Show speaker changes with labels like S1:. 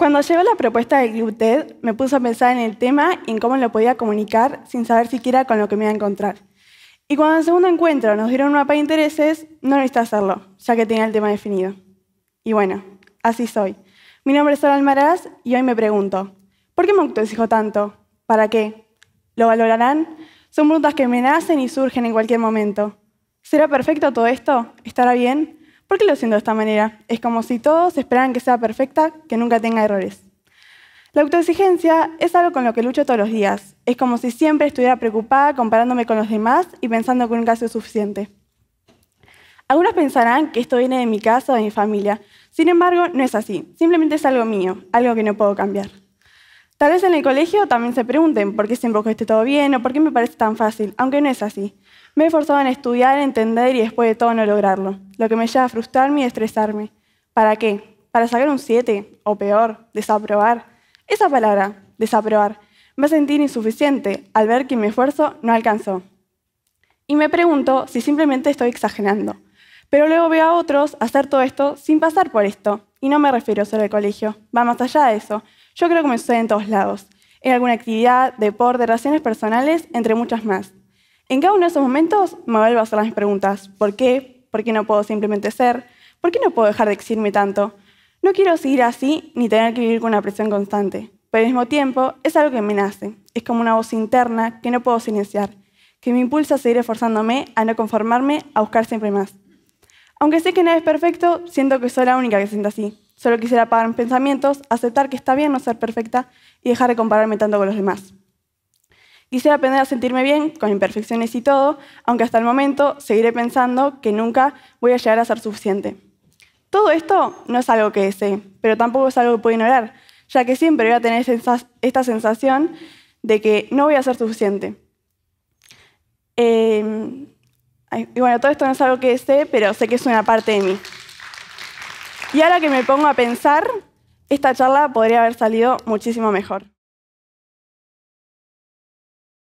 S1: Cuando llegó la propuesta del Club TED, me puse a pensar en el tema y en cómo lo podía comunicar sin saber siquiera con lo que me iba a encontrar. Y cuando en el segundo encuentro nos dieron un mapa de intereses, no necesité hacerlo, ya que tenía el tema definido. Y bueno, así soy. Mi nombre es Sara Almaraz y hoy me pregunto, ¿por qué me autoexijo tanto? ¿Para qué? ¿Lo valorarán? Son preguntas que me nacen y surgen en cualquier momento. ¿Será perfecto todo esto? ¿Estará bien? ¿Por qué lo siento de esta manera? Es como si todos esperaran que sea perfecta, que nunca tenga errores. La autoexigencia es algo con lo que lucho todos los días. Es como si siempre estuviera preocupada comparándome con los demás y pensando que nunca soy suficiente. Algunos pensarán que esto viene de mi casa o de mi familia. Sin embargo, no es así. Simplemente es algo mío, algo que no puedo cambiar. Tal vez en el colegio también se pregunten por qué siempre esté todo bien o por qué me parece tan fácil, aunque no es así. Me he esforzado en estudiar, entender y después de todo no lograrlo, lo que me lleva a frustrarme y estresarme. ¿Para qué? ¿Para sacar un 7? ¿O peor? ¿Desaprobar? Esa palabra, desaprobar, me sentí sentir insuficiente al ver que mi esfuerzo no alcanzó. Y me pregunto si simplemente estoy exagerando. Pero luego veo a otros hacer todo esto sin pasar por esto. Y no me refiero solo al colegio, va más allá de eso. Yo creo que me sucede en todos lados, en alguna actividad, deporte, relaciones personales, entre muchas más. En cada uno de esos momentos me vuelvo a hacer las preguntas. ¿Por qué? ¿Por qué no puedo simplemente ser? ¿Por qué no puedo dejar de exigirme tanto? No quiero seguir así ni tener que vivir con una presión constante, pero al mismo tiempo es algo que me nace. Es como una voz interna que no puedo silenciar, que me impulsa a seguir esforzándome, a no conformarme, a buscar siempre más. Aunque sé que no es perfecto, siento que soy la única que sienta así. Solo quisiera apagar mis pensamientos, aceptar que está bien no ser perfecta y dejar de compararme tanto con los demás. Quisiera aprender a sentirme bien, con imperfecciones y todo, aunque hasta el momento seguiré pensando que nunca voy a llegar a ser suficiente. Todo esto no es algo que desee, pero tampoco es algo que puedo ignorar, ya que siempre voy a tener esta sensación de que no voy a ser suficiente. Em, y bueno, todo esto no es algo que sé, pero sé que es una parte de mí. Y ahora que me pongo a pensar, esta charla podría haber salido muchísimo mejor.